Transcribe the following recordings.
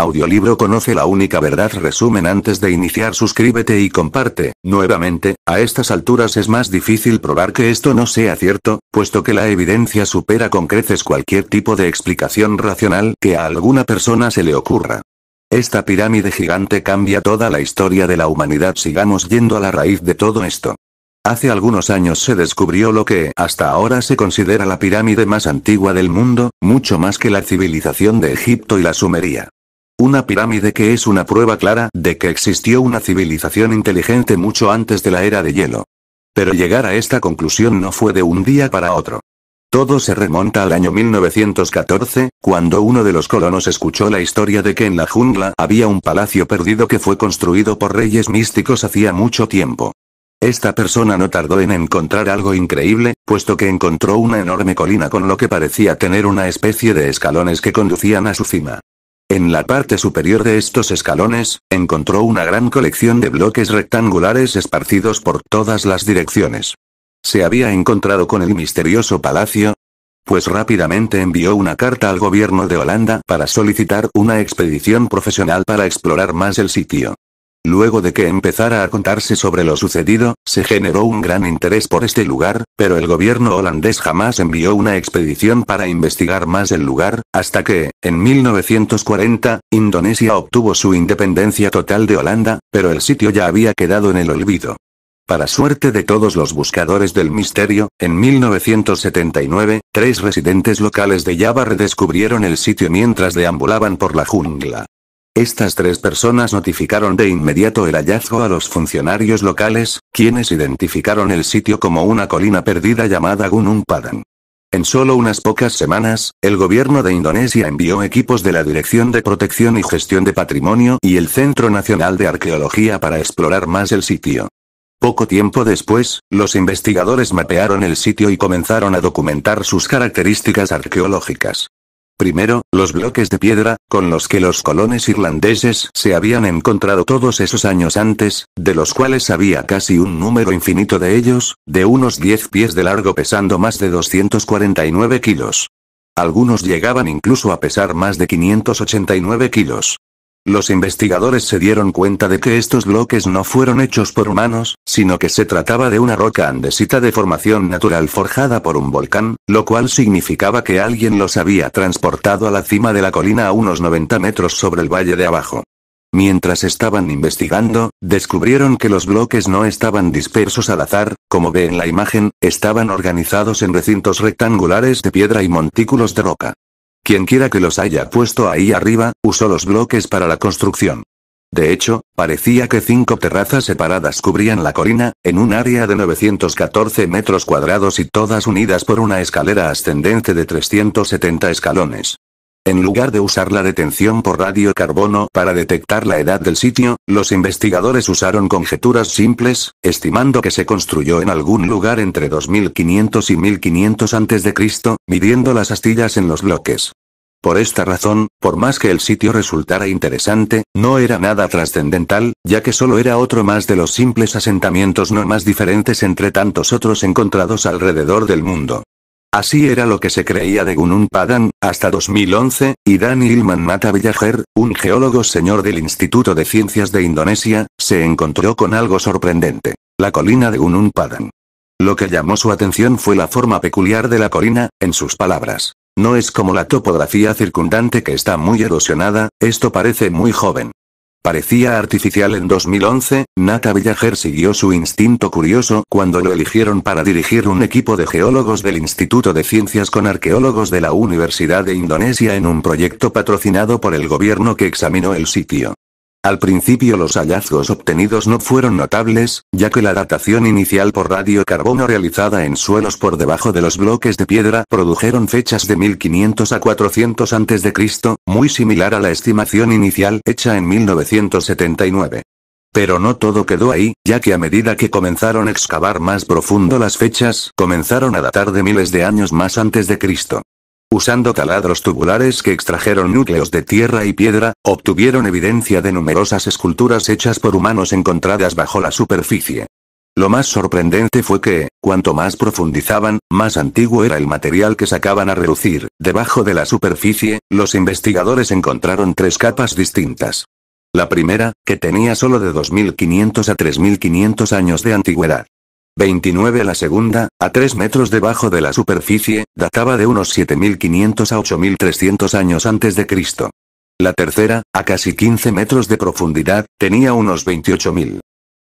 Audiolibro Conoce la única verdad resumen antes de iniciar suscríbete y comparte, nuevamente, a estas alturas es más difícil probar que esto no sea cierto, puesto que la evidencia supera con creces cualquier tipo de explicación racional que a alguna persona se le ocurra. Esta pirámide gigante cambia toda la historia de la humanidad sigamos yendo a la raíz de todo esto. Hace algunos años se descubrió lo que hasta ahora se considera la pirámide más antigua del mundo, mucho más que la civilización de Egipto y la Sumería. Una pirámide que es una prueba clara de que existió una civilización inteligente mucho antes de la era de hielo. Pero llegar a esta conclusión no fue de un día para otro. Todo se remonta al año 1914, cuando uno de los colonos escuchó la historia de que en la jungla había un palacio perdido que fue construido por reyes místicos hacía mucho tiempo. Esta persona no tardó en encontrar algo increíble, puesto que encontró una enorme colina con lo que parecía tener una especie de escalones que conducían a su cima. En la parte superior de estos escalones, encontró una gran colección de bloques rectangulares esparcidos por todas las direcciones. ¿Se había encontrado con el misterioso palacio? Pues rápidamente envió una carta al gobierno de Holanda para solicitar una expedición profesional para explorar más el sitio. Luego de que empezara a contarse sobre lo sucedido, se generó un gran interés por este lugar, pero el gobierno holandés jamás envió una expedición para investigar más el lugar, hasta que, en 1940, Indonesia obtuvo su independencia total de Holanda, pero el sitio ya había quedado en el olvido. Para suerte de todos los buscadores del misterio, en 1979, tres residentes locales de Java redescubrieron el sitio mientras deambulaban por la jungla. Estas tres personas notificaron de inmediato el hallazgo a los funcionarios locales, quienes identificaron el sitio como una colina perdida llamada Gunung Padang. En solo unas pocas semanas, el gobierno de Indonesia envió equipos de la Dirección de Protección y Gestión de Patrimonio y el Centro Nacional de Arqueología para explorar más el sitio. Poco tiempo después, los investigadores mapearon el sitio y comenzaron a documentar sus características arqueológicas. Primero, los bloques de piedra, con los que los colones irlandeses se habían encontrado todos esos años antes, de los cuales había casi un número infinito de ellos, de unos 10 pies de largo pesando más de 249 kilos. Algunos llegaban incluso a pesar más de 589 kilos. Los investigadores se dieron cuenta de que estos bloques no fueron hechos por humanos, sino que se trataba de una roca andesita de formación natural forjada por un volcán, lo cual significaba que alguien los había transportado a la cima de la colina a unos 90 metros sobre el valle de abajo. Mientras estaban investigando, descubrieron que los bloques no estaban dispersos al azar, como ve en la imagen, estaban organizados en recintos rectangulares de piedra y montículos de roca. Quienquiera quiera que los haya puesto ahí arriba, usó los bloques para la construcción. De hecho, parecía que cinco terrazas separadas cubrían la colina, en un área de 914 metros cuadrados y todas unidas por una escalera ascendente de 370 escalones. En lugar de usar la detención por radiocarbono para detectar la edad del sitio, los investigadores usaron conjeturas simples, estimando que se construyó en algún lugar entre 2500 y 1500 a.C., midiendo las astillas en los bloques. Por esta razón, por más que el sitio resultara interesante, no era nada trascendental, ya que solo era otro más de los simples asentamientos no más diferentes entre tantos otros encontrados alrededor del mundo. Así era lo que se creía de Gunun Padang, hasta 2011, y Daniel Manmata Mata Villager, un geólogo señor del Instituto de Ciencias de Indonesia, se encontró con algo sorprendente. La colina de Gunun Padang. Lo que llamó su atención fue la forma peculiar de la colina, en sus palabras. No es como la topografía circundante que está muy erosionada, esto parece muy joven. Parecía artificial en 2011, Nata Villager siguió su instinto curioso cuando lo eligieron para dirigir un equipo de geólogos del Instituto de Ciencias con arqueólogos de la Universidad de Indonesia en un proyecto patrocinado por el gobierno que examinó el sitio. Al principio los hallazgos obtenidos no fueron notables, ya que la datación inicial por radiocarbono realizada en suelos por debajo de los bloques de piedra produjeron fechas de 1500 a 400 a.C., muy similar a la estimación inicial hecha en 1979. Pero no todo quedó ahí, ya que a medida que comenzaron a excavar más profundo las fechas, comenzaron a datar de miles de años más antes de Cristo. Usando taladros tubulares que extrajeron núcleos de tierra y piedra, obtuvieron evidencia de numerosas esculturas hechas por humanos encontradas bajo la superficie. Lo más sorprendente fue que, cuanto más profundizaban, más antiguo era el material que sacaban a reducir. Debajo de la superficie, los investigadores encontraron tres capas distintas. La primera, que tenía solo de 2.500 a 3.500 años de antigüedad. 29 la segunda, a 3 metros debajo de la superficie, databa de unos 7500 a 8300 años antes de Cristo. La tercera, a casi 15 metros de profundidad, tenía unos 28.000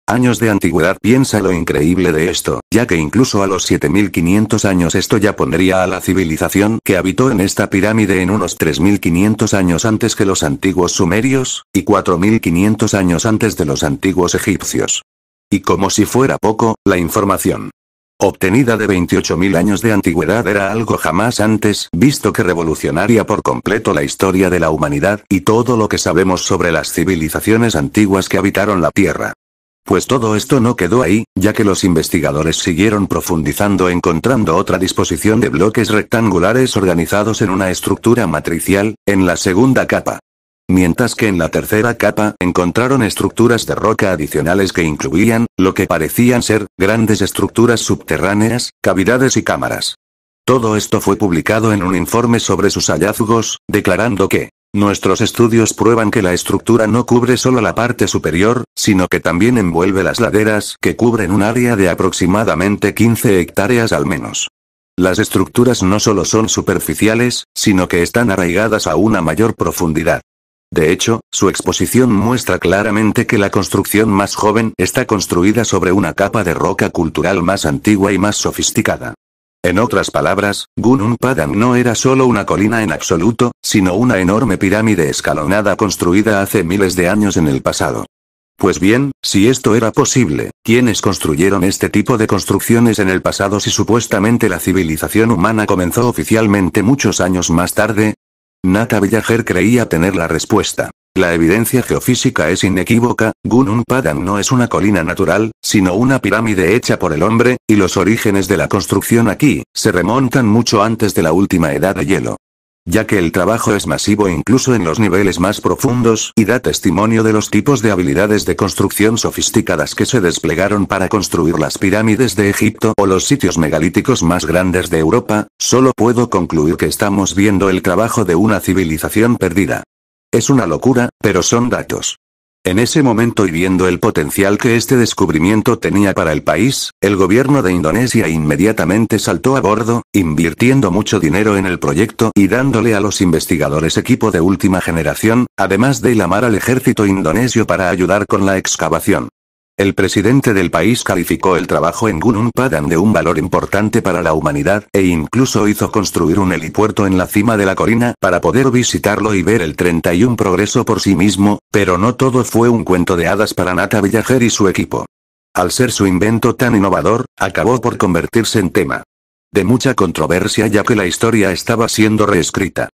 años de antigüedad. Piensa lo increíble de esto, ya que incluso a los 7500 años esto ya pondría a la civilización que habitó en esta pirámide en unos 3500 años antes que los antiguos sumerios, y 4500 años antes de los antiguos egipcios. Y como si fuera poco, la información obtenida de 28.000 años de antigüedad era algo jamás antes visto que revolucionaría por completo la historia de la humanidad y todo lo que sabemos sobre las civilizaciones antiguas que habitaron la Tierra. Pues todo esto no quedó ahí, ya que los investigadores siguieron profundizando encontrando otra disposición de bloques rectangulares organizados en una estructura matricial, en la segunda capa mientras que en la tercera capa encontraron estructuras de roca adicionales que incluían, lo que parecían ser, grandes estructuras subterráneas, cavidades y cámaras. Todo esto fue publicado en un informe sobre sus hallazgos, declarando que, Nuestros estudios prueban que la estructura no cubre solo la parte superior, sino que también envuelve las laderas que cubren un área de aproximadamente 15 hectáreas al menos. Las estructuras no solo son superficiales, sino que están arraigadas a una mayor profundidad. De hecho, su exposición muestra claramente que la construcción más joven está construida sobre una capa de roca cultural más antigua y más sofisticada. En otras palabras, Gunung Padang no era solo una colina en absoluto, sino una enorme pirámide escalonada construida hace miles de años en el pasado. Pues bien, si esto era posible, ¿quiénes construyeron este tipo de construcciones en el pasado si supuestamente la civilización humana comenzó oficialmente muchos años más tarde? Nata Villager creía tener la respuesta. La evidencia geofísica es inequívoca, Gunung Padang no es una colina natural, sino una pirámide hecha por el hombre, y los orígenes de la construcción aquí, se remontan mucho antes de la última edad de hielo ya que el trabajo es masivo incluso en los niveles más profundos y da testimonio de los tipos de habilidades de construcción sofisticadas que se desplegaron para construir las pirámides de Egipto o los sitios megalíticos más grandes de Europa, solo puedo concluir que estamos viendo el trabajo de una civilización perdida. Es una locura, pero son datos. En ese momento y viendo el potencial que este descubrimiento tenía para el país, el gobierno de Indonesia inmediatamente saltó a bordo, invirtiendo mucho dinero en el proyecto y dándole a los investigadores equipo de última generación, además de llamar al ejército indonesio para ayudar con la excavación. El presidente del país calificó el trabajo en Gunung Padang de un valor importante para la humanidad, e incluso hizo construir un helipuerto en la cima de la colina para poder visitarlo y ver el 31 progreso por sí mismo, pero no todo fue un cuento de hadas para Nata Villager y su equipo. Al ser su invento tan innovador, acabó por convertirse en tema de mucha controversia ya que la historia estaba siendo reescrita.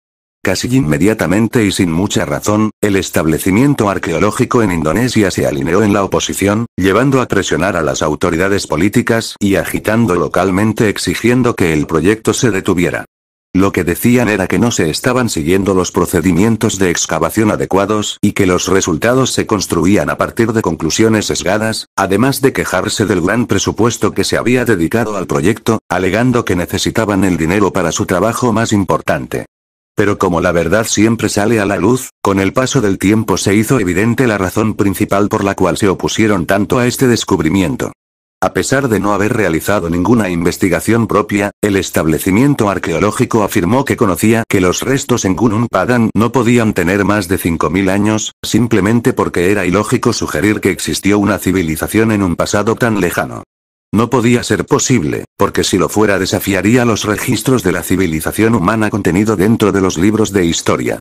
Casi inmediatamente y sin mucha razón, el establecimiento arqueológico en Indonesia se alineó en la oposición, llevando a presionar a las autoridades políticas y agitando localmente exigiendo que el proyecto se detuviera. Lo que decían era que no se estaban siguiendo los procedimientos de excavación adecuados y que los resultados se construían a partir de conclusiones sesgadas, además de quejarse del gran presupuesto que se había dedicado al proyecto, alegando que necesitaban el dinero para su trabajo más importante. Pero como la verdad siempre sale a la luz, con el paso del tiempo se hizo evidente la razón principal por la cual se opusieron tanto a este descubrimiento. A pesar de no haber realizado ninguna investigación propia, el establecimiento arqueológico afirmó que conocía que los restos en Gunung Padang no podían tener más de 5.000 años, simplemente porque era ilógico sugerir que existió una civilización en un pasado tan lejano. No podía ser posible, porque si lo fuera desafiaría los registros de la civilización humana contenido dentro de los libros de historia.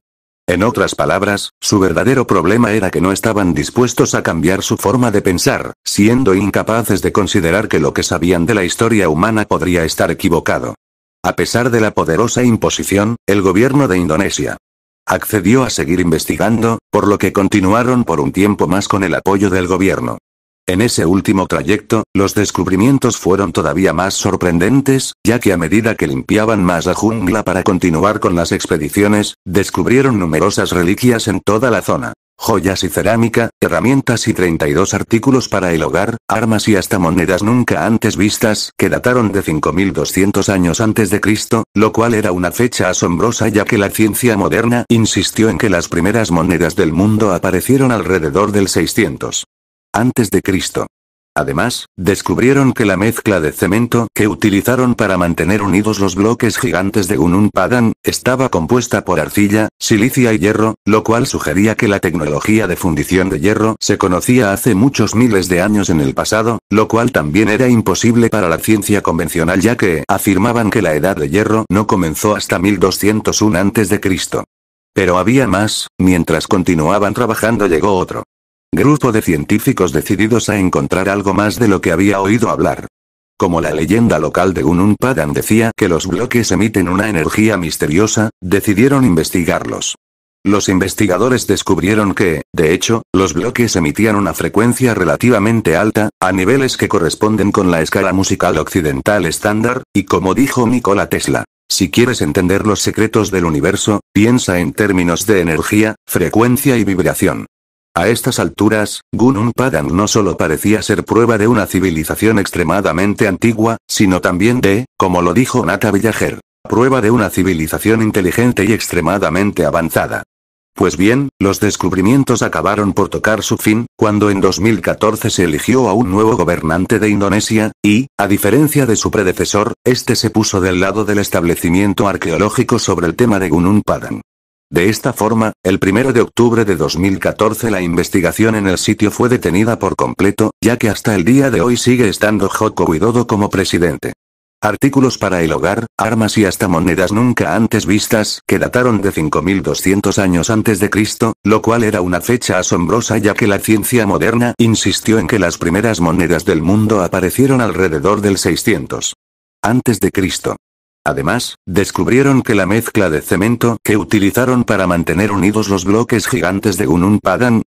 En otras palabras, su verdadero problema era que no estaban dispuestos a cambiar su forma de pensar, siendo incapaces de considerar que lo que sabían de la historia humana podría estar equivocado. A pesar de la poderosa imposición, el gobierno de Indonesia accedió a seguir investigando, por lo que continuaron por un tiempo más con el apoyo del gobierno. En ese último trayecto, los descubrimientos fueron todavía más sorprendentes, ya que a medida que limpiaban más la jungla para continuar con las expediciones, descubrieron numerosas reliquias en toda la zona. Joyas y cerámica, herramientas y 32 artículos para el hogar, armas y hasta monedas nunca antes vistas, que dataron de 5200 años antes de Cristo, lo cual era una fecha asombrosa ya que la ciencia moderna insistió en que las primeras monedas del mundo aparecieron alrededor del 600 antes de Cristo. Además, descubrieron que la mezcla de cemento que utilizaron para mantener unidos los bloques gigantes de un Padang, estaba compuesta por arcilla, silicia y hierro, lo cual sugería que la tecnología de fundición de hierro se conocía hace muchos miles de años en el pasado, lo cual también era imposible para la ciencia convencional ya que afirmaban que la edad de hierro no comenzó hasta 1201 cristo Pero había más, mientras continuaban trabajando llegó otro. Grupo de científicos decididos a encontrar algo más de lo que había oído hablar. Como la leyenda local de Gunun Padan decía que los bloques emiten una energía misteriosa, decidieron investigarlos. Los investigadores descubrieron que, de hecho, los bloques emitían una frecuencia relativamente alta, a niveles que corresponden con la escala musical occidental estándar, y como dijo Nikola Tesla, si quieres entender los secretos del universo, piensa en términos de energía, frecuencia y vibración. A estas alturas, Gunung Padang no solo parecía ser prueba de una civilización extremadamente antigua, sino también de, como lo dijo Nata Villager, prueba de una civilización inteligente y extremadamente avanzada. Pues bien, los descubrimientos acabaron por tocar su fin, cuando en 2014 se eligió a un nuevo gobernante de Indonesia, y, a diferencia de su predecesor, este se puso del lado del establecimiento arqueológico sobre el tema de Gunung Padang. De esta forma, el 1 de octubre de 2014 la investigación en el sitio fue detenida por completo, ya que hasta el día de hoy sigue estando Joko Widodo como presidente. Artículos para el hogar, armas y hasta monedas nunca antes vistas, que dataron de 5200 años antes de Cristo, lo cual era una fecha asombrosa ya que la ciencia moderna insistió en que las primeras monedas del mundo aparecieron alrededor del 600 antes de Cristo. Además, descubrieron que la mezcla de cemento que utilizaron para mantener unidos los bloques gigantes de Gunung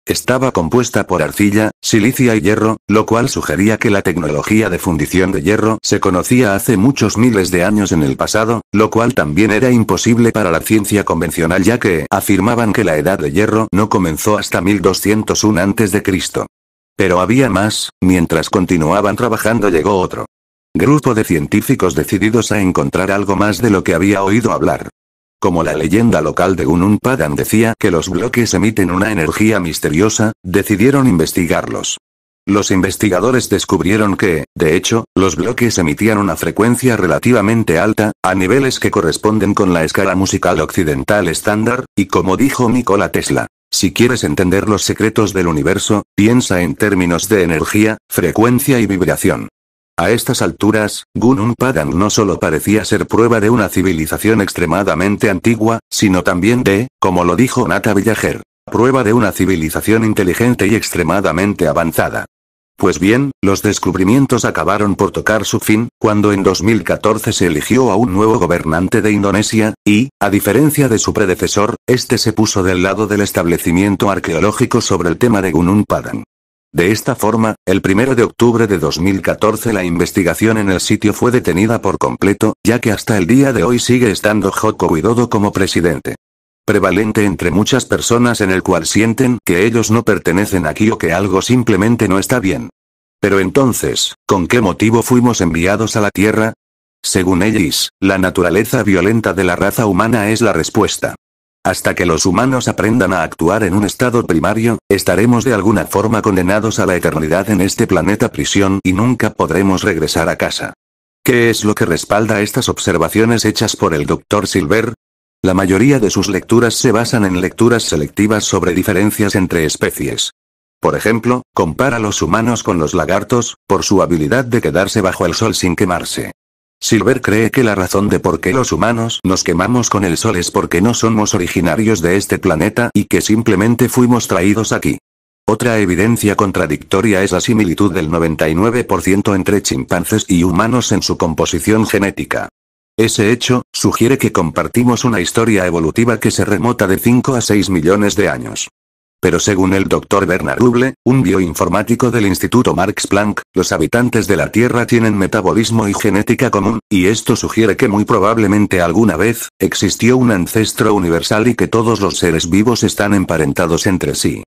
estaba compuesta por arcilla, silicia y hierro, lo cual sugería que la tecnología de fundición de hierro se conocía hace muchos miles de años en el pasado, lo cual también era imposible para la ciencia convencional ya que afirmaban que la edad de hierro no comenzó hasta 1201 a.C. Pero había más, mientras continuaban trabajando llegó otro. Grupo de científicos decididos a encontrar algo más de lo que había oído hablar. Como la leyenda local de un decía que los bloques emiten una energía misteriosa, decidieron investigarlos. Los investigadores descubrieron que, de hecho, los bloques emitían una frecuencia relativamente alta, a niveles que corresponden con la escala musical occidental estándar, y como dijo Nikola Tesla, si quieres entender los secretos del universo, piensa en términos de energía, frecuencia y vibración. A estas alturas, Gunung Padang no solo parecía ser prueba de una civilización extremadamente antigua, sino también de, como lo dijo Nata Villager, prueba de una civilización inteligente y extremadamente avanzada. Pues bien, los descubrimientos acabaron por tocar su fin, cuando en 2014 se eligió a un nuevo gobernante de Indonesia, y, a diferencia de su predecesor, este se puso del lado del establecimiento arqueológico sobre el tema de Gunung Padang. De esta forma, el 1 de octubre de 2014 la investigación en el sitio fue detenida por completo, ya que hasta el día de hoy sigue estando Joko Widodo como presidente. Prevalente entre muchas personas en el cual sienten que ellos no pertenecen aquí o que algo simplemente no está bien. Pero entonces, ¿con qué motivo fuimos enviados a la Tierra? Según ellos, la naturaleza violenta de la raza humana es la respuesta. Hasta que los humanos aprendan a actuar en un estado primario, estaremos de alguna forma condenados a la eternidad en este planeta prisión y nunca podremos regresar a casa. ¿Qué es lo que respalda estas observaciones hechas por el Dr. Silver? La mayoría de sus lecturas se basan en lecturas selectivas sobre diferencias entre especies. Por ejemplo, compara a los humanos con los lagartos, por su habilidad de quedarse bajo el sol sin quemarse. Silver cree que la razón de por qué los humanos nos quemamos con el sol es porque no somos originarios de este planeta y que simplemente fuimos traídos aquí. Otra evidencia contradictoria es la similitud del 99% entre chimpancés y humanos en su composición genética. Ese hecho, sugiere que compartimos una historia evolutiva que se remota de 5 a 6 millones de años. Pero según el doctor Bernard Ruble, un bioinformático del Instituto Marx Planck, los habitantes de la Tierra tienen metabolismo y genética común, y esto sugiere que muy probablemente alguna vez, existió un ancestro universal y que todos los seres vivos están emparentados entre sí.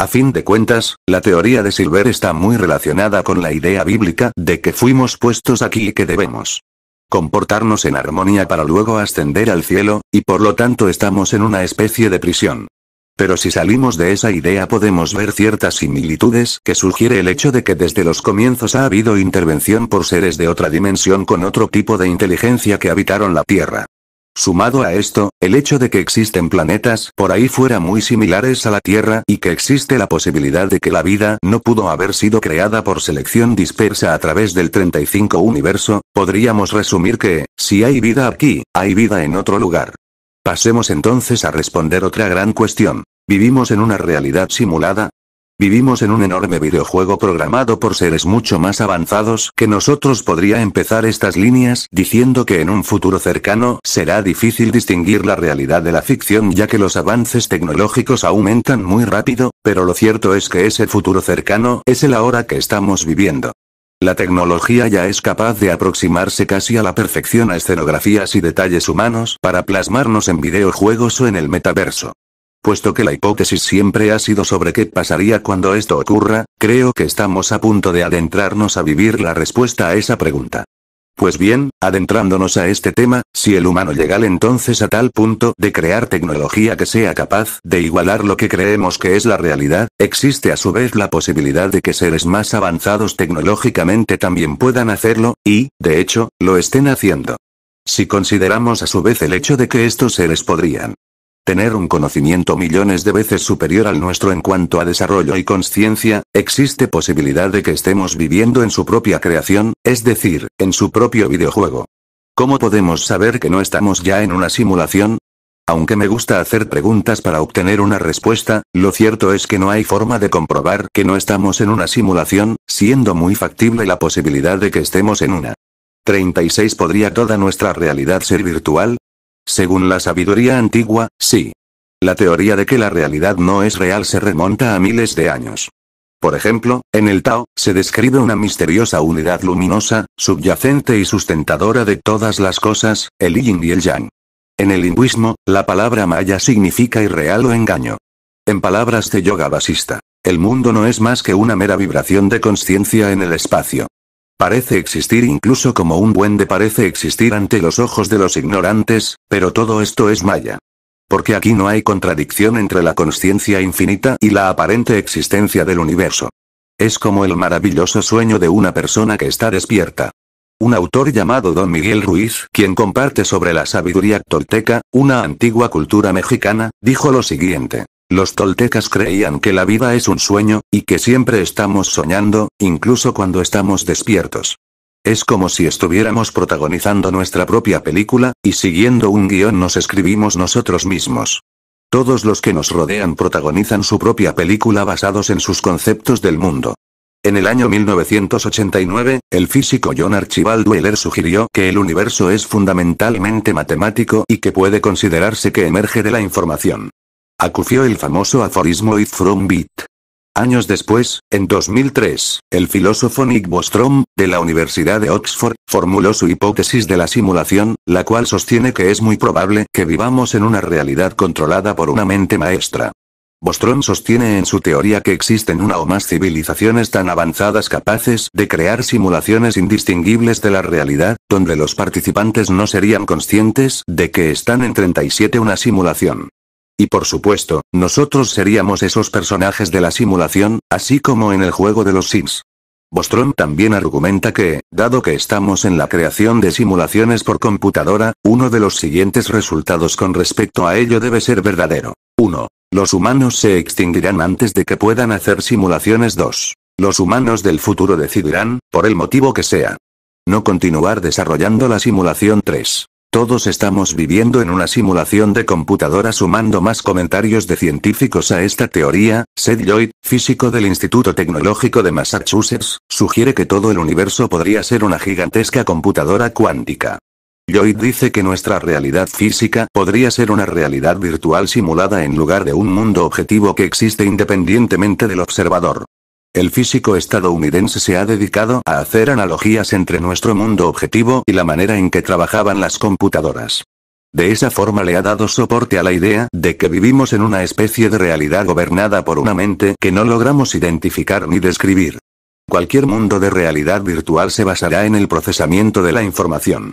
A fin de cuentas, la teoría de Silver está muy relacionada con la idea bíblica de que fuimos puestos aquí y que debemos comportarnos en armonía para luego ascender al cielo, y por lo tanto estamos en una especie de prisión. Pero si salimos de esa idea podemos ver ciertas similitudes que sugiere el hecho de que desde los comienzos ha habido intervención por seres de otra dimensión con otro tipo de inteligencia que habitaron la Tierra. Sumado a esto, el hecho de que existen planetas por ahí fuera muy similares a la Tierra y que existe la posibilidad de que la vida no pudo haber sido creada por selección dispersa a través del 35 universo, podríamos resumir que, si hay vida aquí, hay vida en otro lugar. Pasemos entonces a responder otra gran cuestión. ¿Vivimos en una realidad simulada? Vivimos en un enorme videojuego programado por seres mucho más avanzados que nosotros. Podría empezar estas líneas diciendo que en un futuro cercano será difícil distinguir la realidad de la ficción ya que los avances tecnológicos aumentan muy rápido, pero lo cierto es que ese futuro cercano es el ahora que estamos viviendo. La tecnología ya es capaz de aproximarse casi a la perfección a escenografías y detalles humanos para plasmarnos en videojuegos o en el metaverso. Puesto que la hipótesis siempre ha sido sobre qué pasaría cuando esto ocurra, creo que estamos a punto de adentrarnos a vivir la respuesta a esa pregunta. Pues bien, adentrándonos a este tema, si el humano llega entonces a tal punto de crear tecnología que sea capaz de igualar lo que creemos que es la realidad, existe a su vez la posibilidad de que seres más avanzados tecnológicamente también puedan hacerlo, y, de hecho, lo estén haciendo. Si consideramos a su vez el hecho de que estos seres podrían tener un conocimiento millones de veces superior al nuestro en cuanto a desarrollo y conciencia, existe posibilidad de que estemos viviendo en su propia creación, es decir, en su propio videojuego. ¿Cómo podemos saber que no estamos ya en una simulación? Aunque me gusta hacer preguntas para obtener una respuesta, lo cierto es que no hay forma de comprobar que no estamos en una simulación, siendo muy factible la posibilidad de que estemos en una. 36 ¿Podría toda nuestra realidad ser virtual? Según la sabiduría antigua, sí. La teoría de que la realidad no es real se remonta a miles de años. Por ejemplo, en el Tao, se describe una misteriosa unidad luminosa, subyacente y sustentadora de todas las cosas, el yin y el yang. En el lingüismo, la palabra maya significa irreal o engaño. En palabras de yoga basista, el mundo no es más que una mera vibración de conciencia en el espacio. Parece existir incluso como un de parece existir ante los ojos de los ignorantes, pero todo esto es maya. Porque aquí no hay contradicción entre la conciencia infinita y la aparente existencia del universo. Es como el maravilloso sueño de una persona que está despierta. Un autor llamado Don Miguel Ruiz, quien comparte sobre la sabiduría tolteca, una antigua cultura mexicana, dijo lo siguiente. Los toltecas creían que la vida es un sueño, y que siempre estamos soñando, incluso cuando estamos despiertos. Es como si estuviéramos protagonizando nuestra propia película, y siguiendo un guión nos escribimos nosotros mismos. Todos los que nos rodean protagonizan su propia película basados en sus conceptos del mundo. En el año 1989, el físico John Archibald Wheeler sugirió que el universo es fundamentalmente matemático y que puede considerarse que emerge de la información. Acufió el famoso aforismo It From Bit. Años después, en 2003, el filósofo Nick Bostrom, de la Universidad de Oxford, formuló su hipótesis de la simulación, la cual sostiene que es muy probable que vivamos en una realidad controlada por una mente maestra. Bostrom sostiene en su teoría que existen una o más civilizaciones tan avanzadas capaces de crear simulaciones indistinguibles de la realidad, donde los participantes no serían conscientes de que están en 37 una simulación. Y por supuesto, nosotros seríamos esos personajes de la simulación, así como en el juego de los Sims. Bostrom también argumenta que, dado que estamos en la creación de simulaciones por computadora, uno de los siguientes resultados con respecto a ello debe ser verdadero. 1. Los humanos se extinguirán antes de que puedan hacer simulaciones 2. Los humanos del futuro decidirán, por el motivo que sea. No continuar desarrollando la simulación 3. Todos estamos viviendo en una simulación de computadora sumando más comentarios de científicos a esta teoría. Seth Lloyd, físico del Instituto Tecnológico de Massachusetts, sugiere que todo el universo podría ser una gigantesca computadora cuántica. Lloyd dice que nuestra realidad física podría ser una realidad virtual simulada en lugar de un mundo objetivo que existe independientemente del observador. El físico estadounidense se ha dedicado a hacer analogías entre nuestro mundo objetivo y la manera en que trabajaban las computadoras. De esa forma le ha dado soporte a la idea de que vivimos en una especie de realidad gobernada por una mente que no logramos identificar ni describir. Cualquier mundo de realidad virtual se basará en el procesamiento de la información.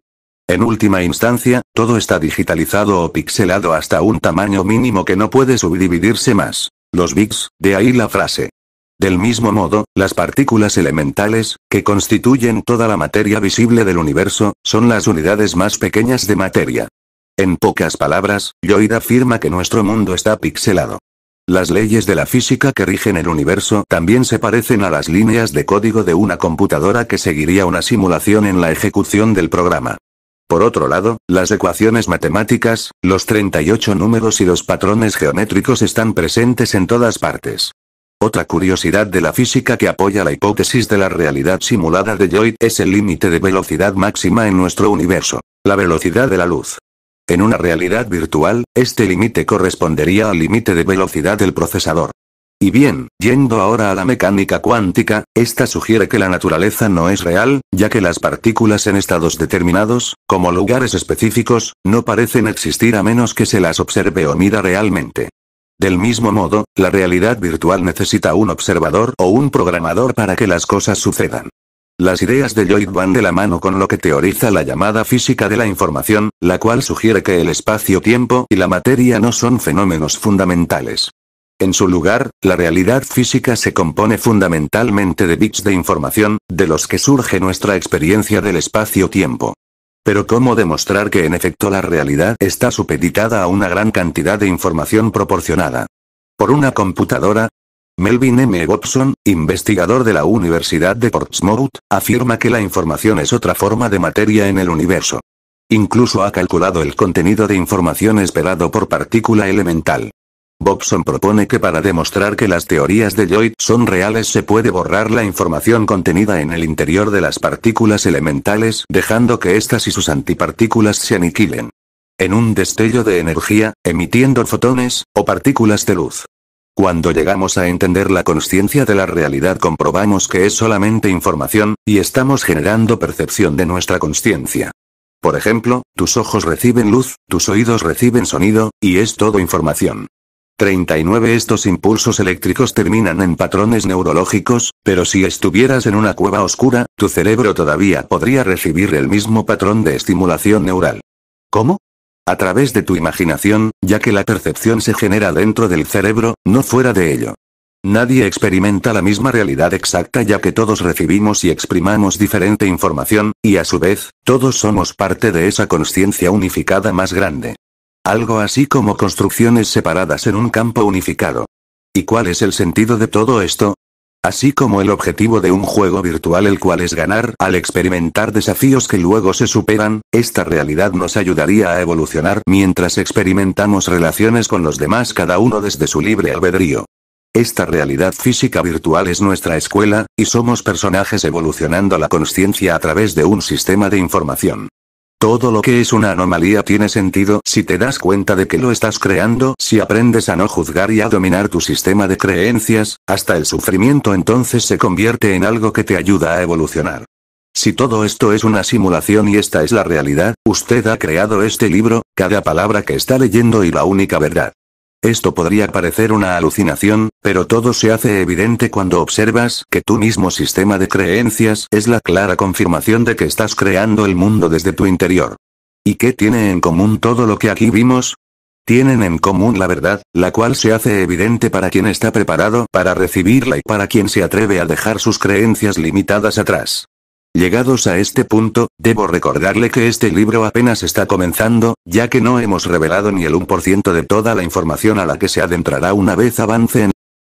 En última instancia, todo está digitalizado o pixelado hasta un tamaño mínimo que no puede subdividirse más. Los bits, de ahí la frase. Del mismo modo, las partículas elementales, que constituyen toda la materia visible del universo, son las unidades más pequeñas de materia. En pocas palabras, Lloyd afirma que nuestro mundo está pixelado. Las leyes de la física que rigen el universo también se parecen a las líneas de código de una computadora que seguiría una simulación en la ejecución del programa. Por otro lado, las ecuaciones matemáticas, los 38 números y los patrones geométricos están presentes en todas partes. Otra curiosidad de la física que apoya la hipótesis de la realidad simulada de Lloyd es el límite de velocidad máxima en nuestro universo, la velocidad de la luz. En una realidad virtual, este límite correspondería al límite de velocidad del procesador. Y bien, yendo ahora a la mecánica cuántica, esta sugiere que la naturaleza no es real, ya que las partículas en estados determinados, como lugares específicos, no parecen existir a menos que se las observe o mira realmente. Del mismo modo, la realidad virtual necesita un observador o un programador para que las cosas sucedan. Las ideas de Lloyd van de la mano con lo que teoriza la llamada física de la información, la cual sugiere que el espacio-tiempo y la materia no son fenómenos fundamentales. En su lugar, la realidad física se compone fundamentalmente de bits de información, de los que surge nuestra experiencia del espacio-tiempo. Pero ¿cómo demostrar que en efecto la realidad está supeditada a una gran cantidad de información proporcionada? ¿Por una computadora? Melvin M. Watson, investigador de la Universidad de Portsmouth, afirma que la información es otra forma de materia en el universo. Incluso ha calculado el contenido de información esperado por partícula elemental. Bobson propone que para demostrar que las teorías de Lloyd son reales se puede borrar la información contenida en el interior de las partículas elementales, dejando que estas y sus antipartículas se aniquilen. En un destello de energía, emitiendo fotones, o partículas de luz. Cuando llegamos a entender la conciencia de la realidad comprobamos que es solamente información, y estamos generando percepción de nuestra conciencia. Por ejemplo, tus ojos reciben luz, tus oídos reciben sonido, y es todo información. 39 Estos impulsos eléctricos terminan en patrones neurológicos, pero si estuvieras en una cueva oscura, tu cerebro todavía podría recibir el mismo patrón de estimulación neural. ¿Cómo? A través de tu imaginación, ya que la percepción se genera dentro del cerebro, no fuera de ello. Nadie experimenta la misma realidad exacta ya que todos recibimos y exprimamos diferente información, y a su vez, todos somos parte de esa conciencia unificada más grande algo así como construcciones separadas en un campo unificado. ¿Y cuál es el sentido de todo esto? Así como el objetivo de un juego virtual el cual es ganar al experimentar desafíos que luego se superan, esta realidad nos ayudaría a evolucionar mientras experimentamos relaciones con los demás cada uno desde su libre albedrío. Esta realidad física virtual es nuestra escuela, y somos personajes evolucionando la conciencia a través de un sistema de información. Todo lo que es una anomalía tiene sentido si te das cuenta de que lo estás creando, si aprendes a no juzgar y a dominar tu sistema de creencias, hasta el sufrimiento entonces se convierte en algo que te ayuda a evolucionar. Si todo esto es una simulación y esta es la realidad, usted ha creado este libro, cada palabra que está leyendo y la única verdad. Esto podría parecer una alucinación, pero todo se hace evidente cuando observas que tu mismo sistema de creencias es la clara confirmación de que estás creando el mundo desde tu interior. ¿Y qué tiene en común todo lo que aquí vimos? Tienen en común la verdad, la cual se hace evidente para quien está preparado para recibirla y para quien se atreve a dejar sus creencias limitadas atrás. Llegados a este punto, debo recordarle que este libro apenas está comenzando, ya que no hemos revelado ni el 1% de toda la información a la que se adentrará una vez avance en